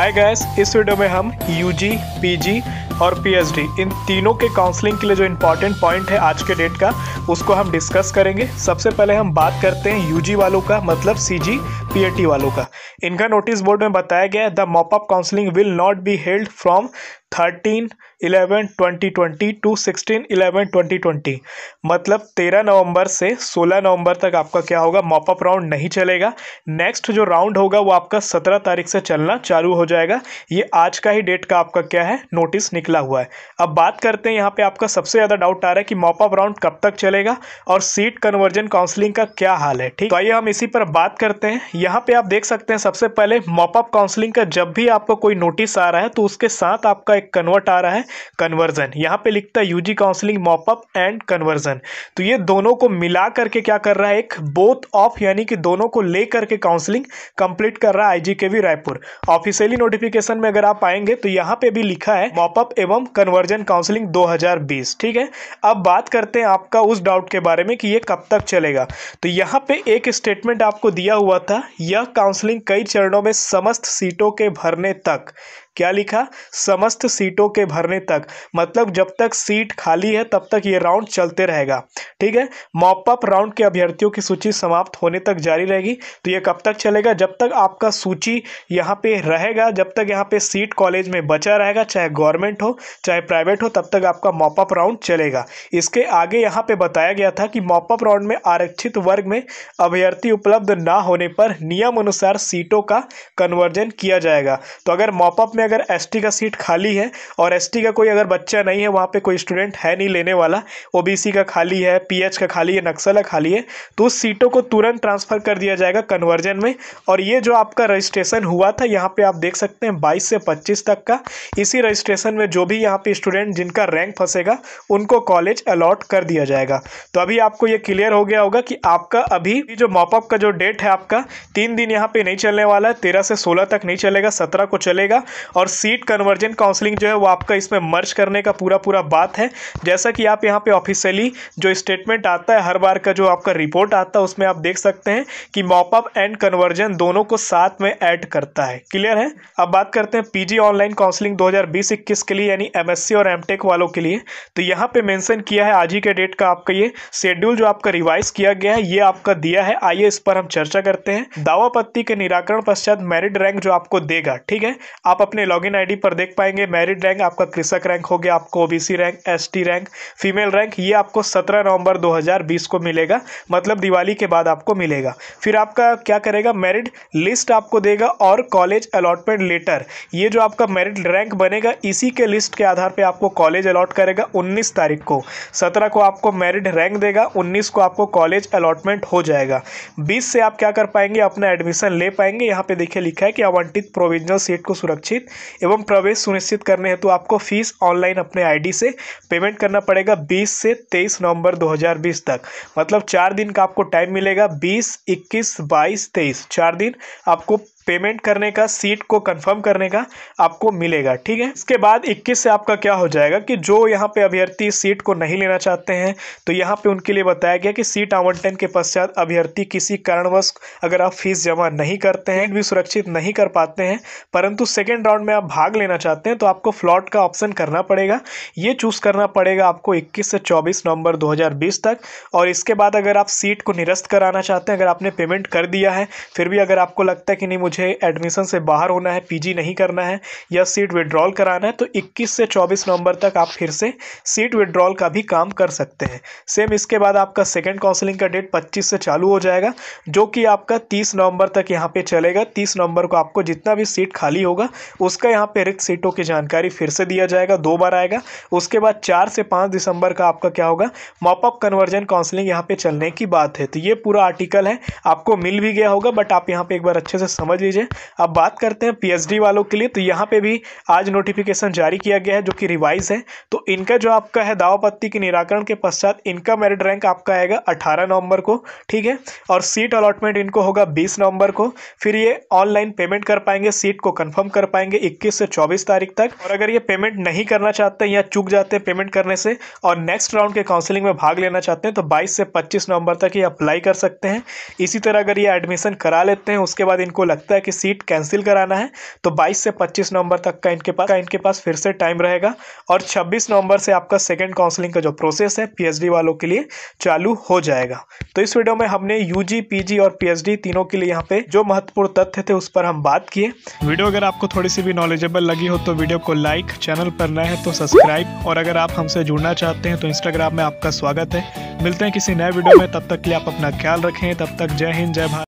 hi guys इस video में हम यूजी पीजी और पीएचडी इन तीनों के काउंसलिंग के लिए जो इम्पोर्टेंट पॉइंट है आज के डेट का उसको हम डिस्कस करेंगे सबसे पहले हम बात करते हैं यूजी वालों का मतलब सीजी पीएटी वालों का इनका नोटिस बोर्ड में बताया गया है the mop up counselling will not be held from thirteen eleven twenty twenty to sixteen eleven twenty twenty मतलब तेरह नवंबर से सोलह नवंबर तक आपका क्या होगा मॉपअप राउंड नहीं चलेगा नेक्स्ट जो राउंड होगा वो आपका सत्रह तारीख से चलना चालू हो जाएगा ये आज का ही डेट का आपका क्या है नोटिस निकला हुआ है अब बात करते हैं यहाँ पे आपका सबसे ज़्यादा डाउट आ रहा है कि मॉपअप राउंड कब तक चलेगा और सीट कन्वर्जन काउंसलिंग का क्या हाल है ठीक तो आइए हम इसी पर बात करते हैं यहाँ पे आप देख सकते हैं सबसे पहले मॉपअप काउंसलिंग का जब भी आपको कोई नोटिस आ रहा है तो उसके साथ आपका एक कन्वर्ट आ रहा है कन्वर्जन यहाँ पे लिखता है UG counselling mop up and conversion तो ये दोनों को मिला करके क्या कर रहा है एक बोथ ऑफ यानी कि दोनों को ले करके काउंसलिंग कंप्लीट कर रहा है वी रायपुर ऑफिशियली नोटिफिकेशन में अगर आप आएंगे तो यहाँ पे भी लिखा है मॉपअप एवं कन्वर्जन काउंसलिंग बीस ठीक है अब बात करते हैं आपका उस डाउट के बारे में कि ये कब तक चलेगा तो यहाँ पे एक स्टेटमेंट आपको दिया हुआ था यह काउंसलिंग कई चरणों में समस्त सीटों के भरने तक क्या लिखा समस्त सीटों के भरने तक मतलब जब तक सीट खाली है तब तक ये राउंड चलते रहेगा ठीक है मॉपअप राउंड के अभ्यर्थियों की सूची समाप्त होने तक जारी रहेगी तो ये कब तक चलेगा जब तक आपका सूची यहाँ पे रहेगा जब तक यहाँ पे सीट कॉलेज में बचा रहेगा चाहे गवर्नमेंट हो चाहे प्राइवेट हो तब तक आपका मॉपअप राउंड चलेगा इसके आगे यहाँ पे बताया गया था कि मॉपअप राउंड में आरक्षित वर्ग में अभ्यर्थी उपलब्ध ना होने पर नियम अनुसार सीटों का कन्वर्जन किया जाएगा तो अगर मॉपअप में अगर एस का सीट खाली है और एस का कोई अगर बच्चा नहीं है वहाँ पर कोई स्टूडेंट है नहीं लेने वाला ओ का खाली है पी का खाली है नक्सल का खाली है तो उस सीटों को तुरंत ट्रांसफ़र कर दिया जाएगा कन्वर्जन में और ये जो आपका रजिस्ट्रेशन हुआ था यहाँ पे आप देख सकते हैं 22 से 25 तक का इसी रजिस्ट्रेशन में जो भी यहाँ पे स्टूडेंट जिनका रैंक फंसेगा उनको कॉलेज अलॉट कर दिया जाएगा तो अभी आपको ये क्लियर हो गया होगा कि आपका अभी जो मॉपअप का जो डेट है आपका तीन दिन यहाँ पे नहीं चलने वाला है तेरह से सोलह तक नहीं चलेगा सत्रह को चलेगा और सीट कन्वर्जन काउंसलिंग जो है वो आपका इसमें मर्ज करने का पूरा पूरा बात है जैसा कि आप यहाँ पे ऑफिशियली जो स्टेटमेंट आता है हर बार का जो आपका रिपोर्ट आता है उसमें आप देख सकते हैं कि मॉपअप एंड कन्वर्जन दोनों को साथ में ऐड करता है क्लियर है अब बात करते हैं पीजी ऑनलाइन काउंसलिंग 2020-21 के लिए यानी एमएससी और एमटेक वालों के लिए तो यहाँ पे मेंशन किया है आज ही के डेट का आपका ये शेड्यूल जो आपका रिवाइज किया गया है ये आपका दिया है आइए इस पर हम चर्चा करते हैं दावापत्ति के निराकरण पश्चात मेरिट रैंक जो आपको देगा ठीक है आप अपने अपने लॉगिन आईडी पर देख पाएंगे मैरिड रैंक आपका कृषक रैंक हो गया आपको OBC rank ST rank female rank ये आपको 17 नवंबर 2020 को मिलेगा मतलब दिवाली के बाद आपको मिलेगा फिर आपका क्या करेगा मेरिट लिस्ट आपको देगा और कॉलेज अलॉटमेंट लेटर ये जो आपका मेरिट रैंक बनेगा इसी के लिस्ट के आधार पर आपको कॉलेज अलॉट करेगा उन्नीस तारीख को सत्रह को आपको मेरिट रैंक देगा उन्नीस को आपको कॉलेज अलॉटमेंट हो जाएगा बीस से आप क्या कर पाएंगे अपना एडमिशन ले पाएंगे यहाँ पे देखिए लिखा है कि आवंटित प्रोविजनल सीट को सुरक्षित एवं प्रवेश सुनिश्चित करने हेतु आपको फीस ऑनलाइन अपने आईडी से पेमेंट करना पड़ेगा 20 से 23 नवंबर 2020 तक मतलब चार दिन का आपको टाइम मिलेगा 20, 21, 22, 23 चार दिन आपको पेमेंट करने का सीट को कंफर्म करने का आपको मिलेगा ठीक है इसके बाद 21 से आपका क्या हो जाएगा कि जो यहाँ पे अभ्यर्थी सीट को नहीं लेना चाहते हैं तो यहाँ पे उनके लिए बताया गया कि सीट आवंटन के पश्चात अभ्यर्थी किसी कारणवश अगर आप फीस जमा नहीं करते हैं भी सुरक्षित नहीं कर पाते हैं परंतु सेकेंड राउंड में आप भाग लेना चाहते हैं तो आपको फ्लॉट का ऑप्शन करना पड़ेगा ये चूज़ करना पड़ेगा आपको इक्कीस से चौबीस नवंबर दो तक और इसके बाद अगर आप सीट को निरस्त कराना चाहते हैं अगर आपने पेमेंट कर दिया है फिर भी अगर आपको लगता है कि नहीं मुझे मुझे एडमिशन से बाहर होना है पीजी नहीं करना है या सीट विड्रॉल कराना है तो 21 से 24 नवंबर तक आप फिर से सीट विड्रॉल का भी काम कर सकते हैं सेम इसके बाद आपका सेकेंड काउंसलिंग का डेट पच्चीस से चालू हो जाएगा जो कि आपका तीस नवंबर तक यहाँ पे चलेगा तीस नवंबर को आपको जितना भी सीट खाली होगा उसका यहाँ पे रिक्त सीटों की जानकारी फिर से दिया जाएगा दो बार आएगा उसके बाद चार से पाँच दिसंबर का आपका क्या होगा मॉपअप कन्वर्जन काउंसलिंग यहाँ पे चलने की बात है तो ये पूरा आर्टिकल है आपको मिल भी गया होगा बट आप यहाँ पे एक बार अच्छे से समझ समझ लीजिए अब बात करते हैं पीएचडी वालों के लिए तो यहाँ पे भी आज नोटिफिकेशन जारी किया गया है जो कि रिवाइज है तो इनका जो आपका है दावापत्ति के निराकरण के पश्चात इनका मेरिट रैंक आपका आएगा अठारह नवंबर को ठीक है और सीट अलॉटमेंट इनको होगा बीस नवंबर को फिर ये ऑनलाइन पेमेंट कर पाएंगे सीट को कन्फर्म कर पाएंगे इक्कीस से चौबीस तारीख तक और अगर ये पेमेंट नहीं करना चाहते या चुक जाते हैं पेमेंट करने से और नेक्स्ट राउंड के काउंसिलिंग में भाग लेना चाहते हैं तो बाईस से पच्चीस नवंबर तक ये अप्लाई कर सकते हैं इसी तरह अगर ये एडमिशन करा लेते हैं उसके बाद इनको लगता सकता है कि सीट कैंसिल कराना है तो 22 से 25 नवंबर तक का इनके पास का इनके पास फिर से टाइम रहेगा और 26 नवंबर से आपका सेकंड काउंसलिंग का जो प्रोसेस है पीएचडी वालों के लिए चालू हो जाएगा तो इस वीडियो में हमने यूजी पीजी और पीएचडी तीनों के लिए यहाँ पे जो महत्वपूर्ण तथ्य थे उस पर हम बात किए वीडियो अगर आपको थोड़ी सी भी नॉलेजेबल लगी हो तो वीडियो को लाइक चैनल पर नए हैं तो सब्सक्राइब और अगर आप हमसे जुड़ना चाहते हैं तो इंस्टाग्राम में आपका स्वागत है मिलते हैं किसी नए वीडियो में तब तक के लिए आप अपना ख्याल रखें तब तक जय हिंद जय भारत